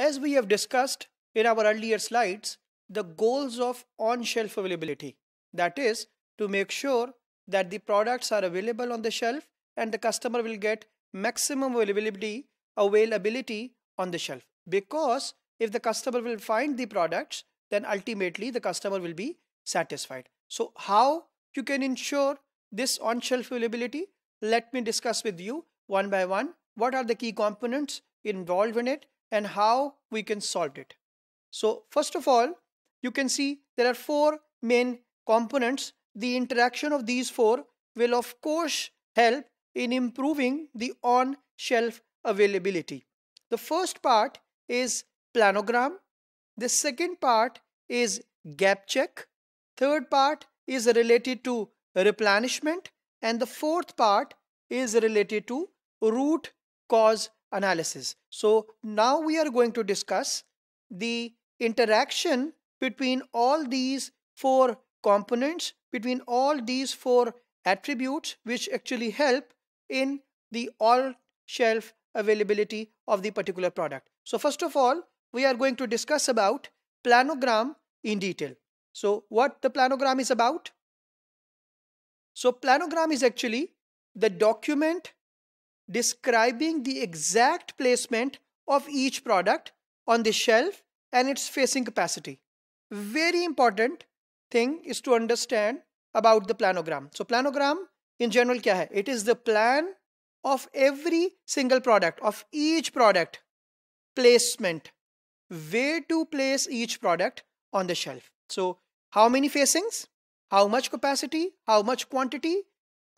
As we have discussed in our earlier slides, the goals of on-shelf availability, that is, to make sure that the products are available on the shelf and the customer will get maximum availability, availability on the shelf. Because if the customer will find the products, then ultimately the customer will be satisfied. So how you can ensure this on-shelf availability? Let me discuss with you one by one. What are the key components involved in it and how we can solve it. So first of all, you can see there are four main components. The interaction of these four will of course help in improving the on-shelf availability. The first part is planogram. The second part is gap check. Third part is related to replenishment. And the fourth part is related to root cause analysis. So now we are going to discuss the interaction between all these four components, between all these four attributes which actually help in the all shelf availability of the particular product. So first of all, we are going to discuss about planogram in detail. So what the planogram is about? So planogram is actually the document describing the exact placement of each product on the shelf and its facing capacity. Very important thing is to understand about the planogram. So planogram in general kya hai? It is the plan of every single product, of each product, placement, where to place each product on the shelf. So how many facings, how much capacity, how much quantity,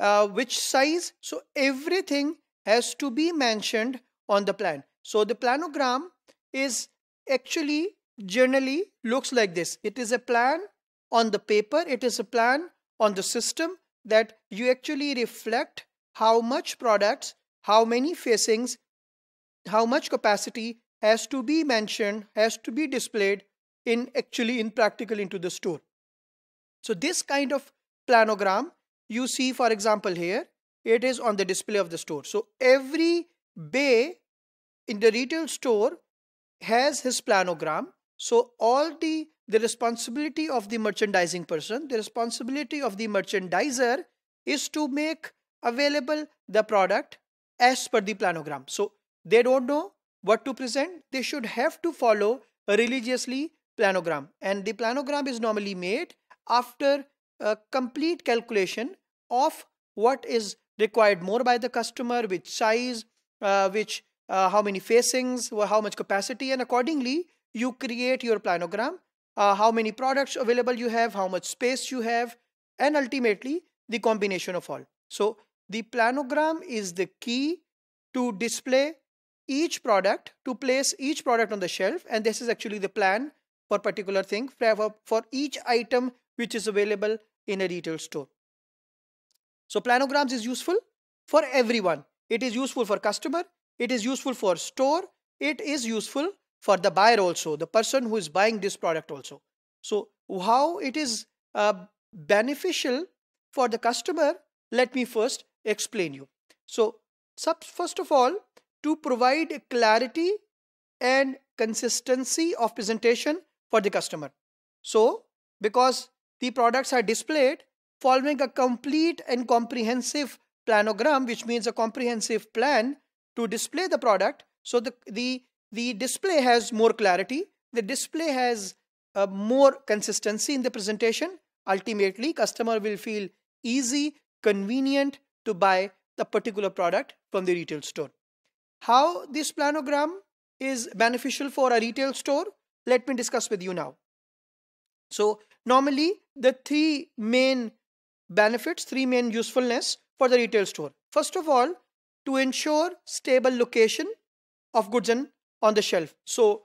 uh, which size. So everything has to be mentioned on the plan. So the planogram is actually generally looks like this. It is a plan on the paper. It is a plan on the system that you actually reflect how much products, how many facings, how much capacity has to be mentioned, has to be displayed in actually in practical into the store. So this kind of planogram you see for example here it is on the display of the store. So every bay in the retail store has his planogram. So all the the responsibility of the merchandising person, the responsibility of the merchandiser is to make available the product as per the planogram. So they don't know what to present. They should have to follow religiously planogram. And the planogram is normally made after a complete calculation of what is required more by the customer, which size, uh, which uh, how many facings, how much capacity, and accordingly, you create your planogram, uh, how many products available you have, how much space you have, and ultimately the combination of all. So the planogram is the key to display each product, to place each product on the shelf, and this is actually the plan for particular thing for, for each item which is available in a retail store. So planograms is useful for everyone. It is useful for customer. It is useful for store. It is useful for the buyer also, the person who is buying this product also. So how it is uh, beneficial for the customer, let me first explain you. So first of all, to provide clarity and consistency of presentation for the customer. So because the products are displayed following a complete and comprehensive planogram, which means a comprehensive plan to display the product. So the, the, the display has more clarity, the display has a uh, more consistency in the presentation. Ultimately, customer will feel easy, convenient to buy the particular product from the retail store. How this planogram is beneficial for a retail store, let me discuss with you now. So normally the three main benefits, three main usefulness for the retail store. First of all, to ensure stable location of goods and on the shelf. So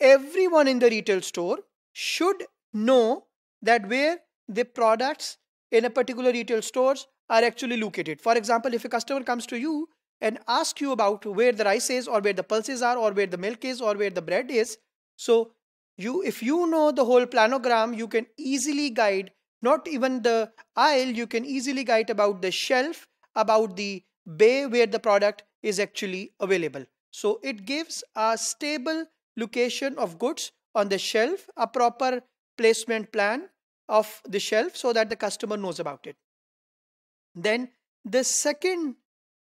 everyone in the retail store should know that where the products in a particular retail stores are actually located. For example, if a customer comes to you and asks you about where the rice is or where the pulses are or where the milk is or where the bread is, so you if you know the whole planogram, you can easily guide not even the aisle, you can easily guide about the shelf, about the bay where the product is actually available. So it gives a stable location of goods on the shelf, a proper placement plan of the shelf so that the customer knows about it. Then the second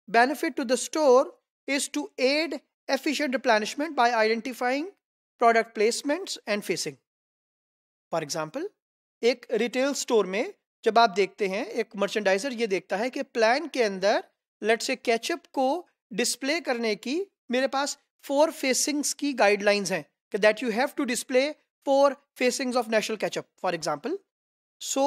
benefit to the store is to aid efficient replenishment by identifying product placements and facing. For example, एक retail store में जब आप देखते हैं एक merchandiser ये देखता है कि प्लान के अंदर लेट से कैचअप को डिस्प्ले करने की मेरे पास फोर फेसिंग्स की गाइडलाइंस हैं कि that you have to display four facings of national catchup for example so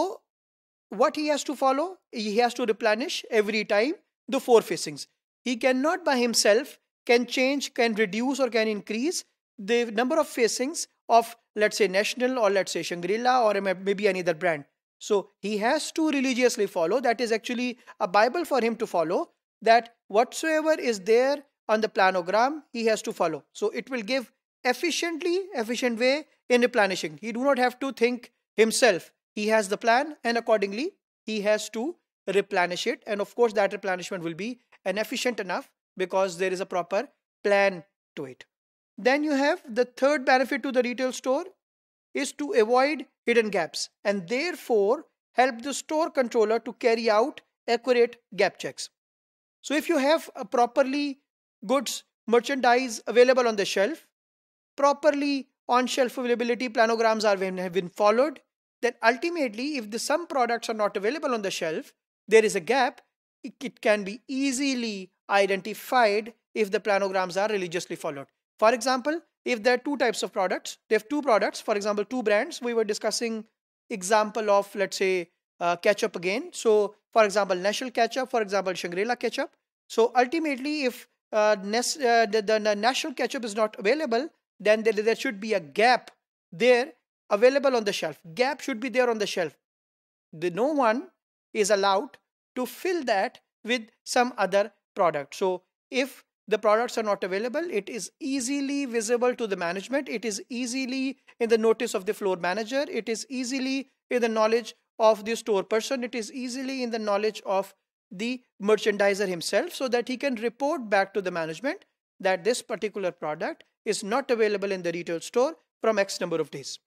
what he has to follow he has to replenish every time the four facings he can not by himself can change can reduce और can increase the number of facings of let's say National or let's say Shangri-La or maybe any other brand. So he has to religiously follow. That is actually a Bible for him to follow that whatsoever is there on the planogram, he has to follow. So it will give efficiently, efficient way in replenishing. He do not have to think himself. He has the plan and accordingly he has to replenish it. And of course that replenishment will be an efficient enough because there is a proper plan to it. Then you have the third benefit to the retail store is to avoid hidden gaps and therefore help the store controller to carry out accurate gap checks. So if you have a properly goods merchandise available on the shelf, properly on-shelf availability planograms are when, have been followed, then ultimately if the, some products are not available on the shelf, there is a gap, it, it can be easily identified if the planograms are religiously followed. For example, if there are two types of products, they have two products, for example, two brands. We were discussing example of, let's say, uh, ketchup again. So, for example, National ketchup, for example, Shangri-La ketchup. So, ultimately, if uh, Nes, uh, the, the, the, national ketchup is not available, then there, there should be a gap there available on the shelf. Gap should be there on the shelf. The, no one is allowed to fill that with some other product. So, if the products are not available. It is easily visible to the management. It is easily in the notice of the floor manager. It is easily in the knowledge of the store person. It is easily in the knowledge of the merchandiser himself so that he can report back to the management that this particular product is not available in the retail store from X number of days.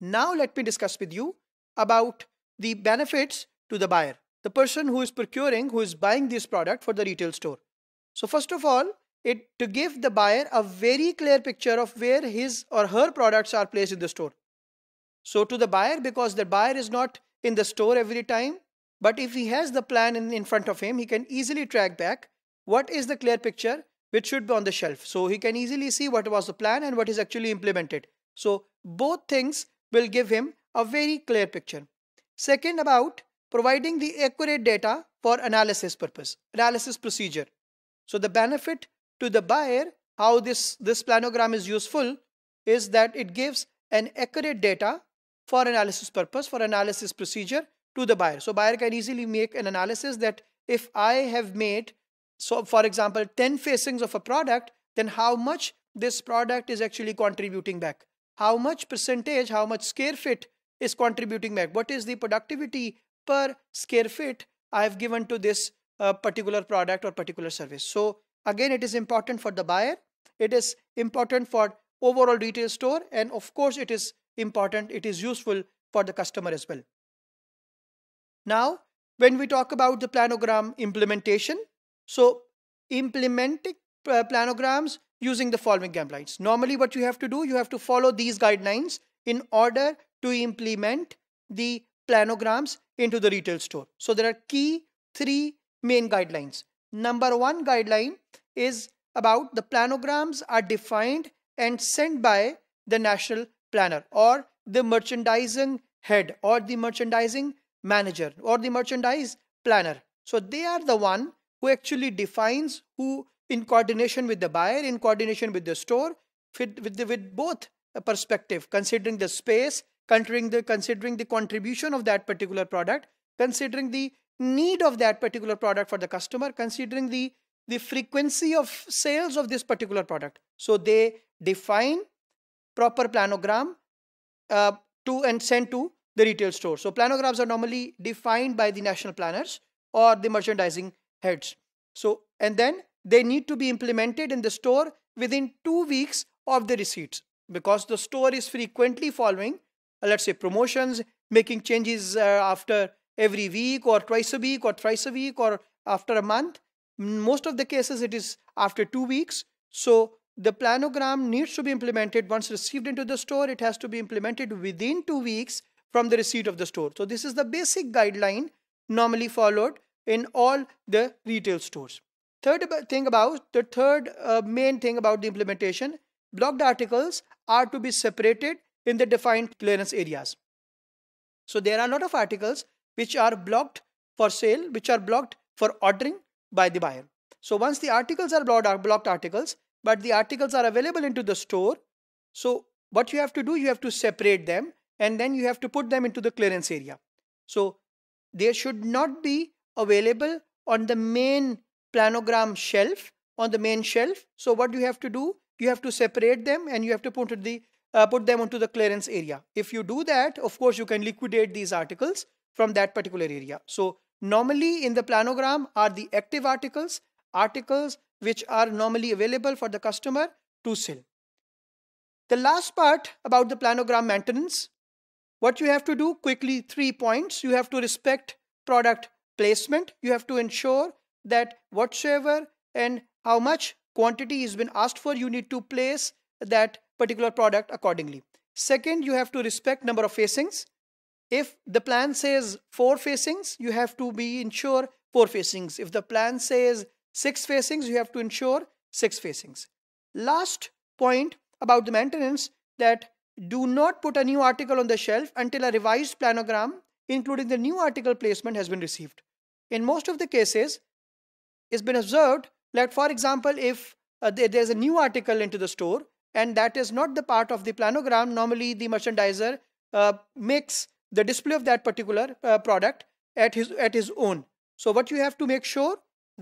Now let me discuss with you about the benefits to the buyer, the person who is procuring, who is buying this product for the retail store. So first of all, it to give the buyer a very clear picture of where his or her products are placed in the store. So to the buyer, because the buyer is not in the store every time, but if he has the plan in, in front of him, he can easily track back what is the clear picture which should be on the shelf. So he can easily see what was the plan and what is actually implemented. So both things will give him a very clear picture. Second about providing the accurate data for analysis purpose, analysis procedure. So the benefit to the buyer, how this, this planogram is useful is that it gives an accurate data for analysis purpose, for analysis procedure to the buyer. So buyer can easily make an analysis that if I have made, so for example, 10 facings of a product, then how much this product is actually contributing back? How much percentage, how much scare fit is contributing back? What is the productivity per scare fit I have given to this a particular product or particular service. So again, it is important for the buyer. It is important for overall retail store. And of course, it is important. It is useful for the customer as well. Now, when we talk about the planogram implementation, so implementing uh, planograms using the following guidelines. Normally what you have to do, you have to follow these guidelines in order to implement the planograms into the retail store. So there are key three main guidelines. Number one guideline is about the planograms are defined and sent by the national planner or the merchandising head or the merchandising manager or the merchandise planner. So they are the one who actually defines who in coordination with the buyer, in coordination with the store, with, with, the, with both perspective, considering the space, considering the, considering the contribution of that particular product, considering the need of that particular product for the customer, considering the, the frequency of sales of this particular product. So they define proper planogram uh, to and send to the retail store. So planograms are normally defined by the national planners or the merchandising heads. So and then they need to be implemented in the store within two weeks of the receipts because the store is frequently following, uh, let's say, promotions, making changes uh, after every week or twice a week or thrice a week or after a month. Most of the cases, it is after two weeks. So the planogram needs to be implemented once received into the store. It has to be implemented within two weeks from the receipt of the store. So this is the basic guideline normally followed in all the retail stores. Third thing about the third uh, main thing about the implementation, blocked articles are to be separated in the defined clearance areas. So there are a lot of articles which are blocked for sale, which are blocked for ordering by the buyer. So once the articles are blocked, are blocked articles, but the articles are available into the store. So what you have to do, you have to separate them and then you have to put them into the clearance area. So they should not be available on the main planogram shelf, on the main shelf. So what you have to do? You have to separate them and you have to put, the, uh, put them onto the clearance area. If you do that, of course, you can liquidate these articles from that particular area. So normally in the planogram are the active articles, articles which are normally available for the customer to sell. The last part about the planogram maintenance, what you have to do quickly, three points. You have to respect product placement. You have to ensure that whatsoever and how much quantity has been asked for, you need to place that particular product accordingly. Second, you have to respect number of facings. If the plan says four facings, you have to be ensure four facings. If the plan says six facings, you have to ensure six facings. Last point about the maintenance that do not put a new article on the shelf until a revised planogram, including the new article placement, has been received. In most of the cases, it's been observed that, for example, if uh, there's a new article into the store and that is not the part of the planogram, normally the merchandiser uh, makes the display of that particular uh, product at his at his own so what you have to make sure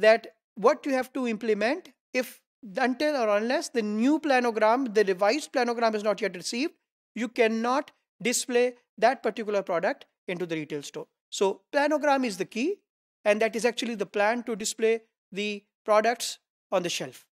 that what you have to implement if until or unless the new planogram the revised planogram is not yet received you cannot display that particular product into the retail store so planogram is the key and that is actually the plan to display the products on the shelf